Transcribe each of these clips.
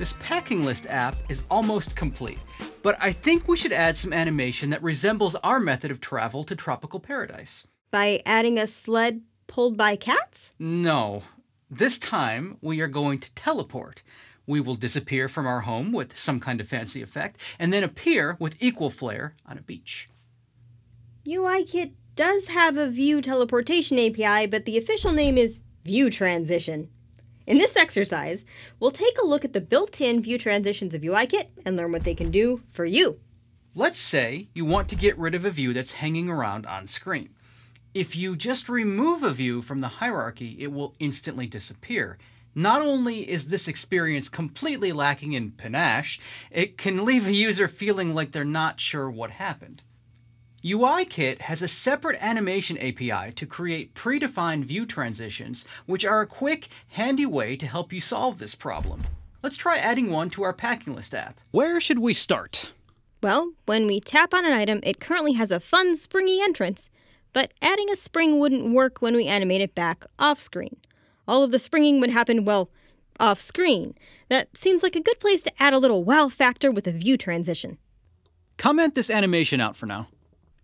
This packing list app is almost complete, but I think we should add some animation that resembles our method of travel to tropical paradise. By adding a sled pulled by cats? No. This time, we are going to teleport. We will disappear from our home with some kind of fancy effect, and then appear with equal flair on a beach. UI Kit does have a view teleportation API, but the official name is view Transition. In this exercise, we'll take a look at the built-in view transitions of UIKit and learn what they can do for you. Let's say you want to get rid of a view that's hanging around on screen. If you just remove a view from the hierarchy, it will instantly disappear. Not only is this experience completely lacking in panache, it can leave a user feeling like they're not sure what happened. UIKit has a separate animation API to create predefined view transitions, which are a quick, handy way to help you solve this problem. Let's try adding one to our packing list app. Where should we start? Well, when we tap on an item, it currently has a fun, springy entrance. But adding a spring wouldn't work when we animate it back off screen. All of the springing would happen, well, off screen. That seems like a good place to add a little wow factor with a view transition. Comment this animation out for now.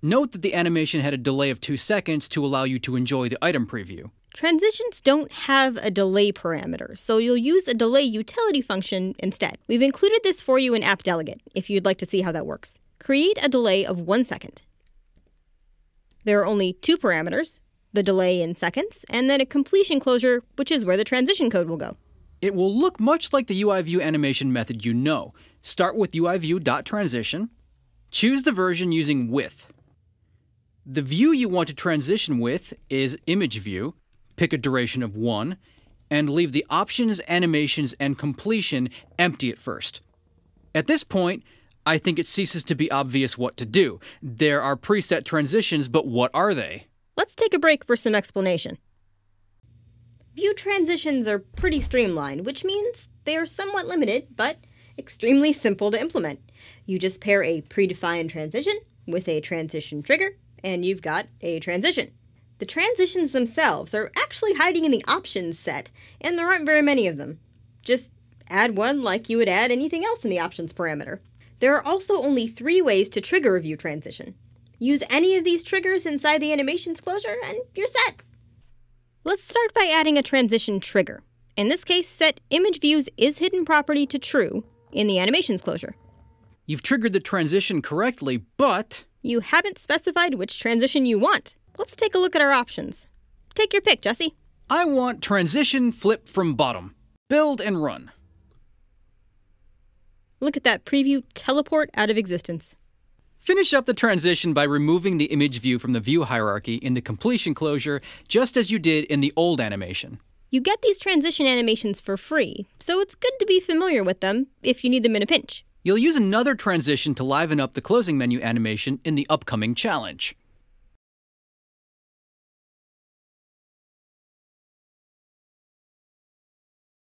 Note that the animation had a delay of 2 seconds to allow you to enjoy the item preview. Transitions don't have a delay parameter, so you'll use a delay utility function instead. We've included this for you in App Delegate, if you'd like to see how that works. Create a delay of 1 second. There are only two parameters, the delay in seconds, and then a completion closure, which is where the transition code will go. It will look much like the UIView animation method you know. Start with UIView.transition, choose the version using with. The view you want to transition with is image view, pick a duration of one, and leave the options, animations, and completion empty at first. At this point, I think it ceases to be obvious what to do. There are preset transitions, but what are they? Let's take a break for some explanation. View transitions are pretty streamlined, which means they are somewhat limited, but extremely simple to implement. You just pair a predefined transition with a transition trigger and you've got a transition. The transitions themselves are actually hiding in the options set, and there aren't very many of them. Just add one like you would add anything else in the options parameter. There are also only three ways to trigger a view transition. Use any of these triggers inside the animations closure and you're set. Let's start by adding a transition trigger. In this case, set image views is hidden property to true in the animations closure. You've triggered the transition correctly, but you haven't specified which transition you want. Let's take a look at our options. Take your pick, Jesse. I want transition flip from bottom. Build and run. Look at that preview teleport out of existence. Finish up the transition by removing the image view from the view hierarchy in the completion closure, just as you did in the old animation. You get these transition animations for free, so it's good to be familiar with them if you need them in a pinch. You'll use another transition to liven up the closing menu animation in the upcoming challenge.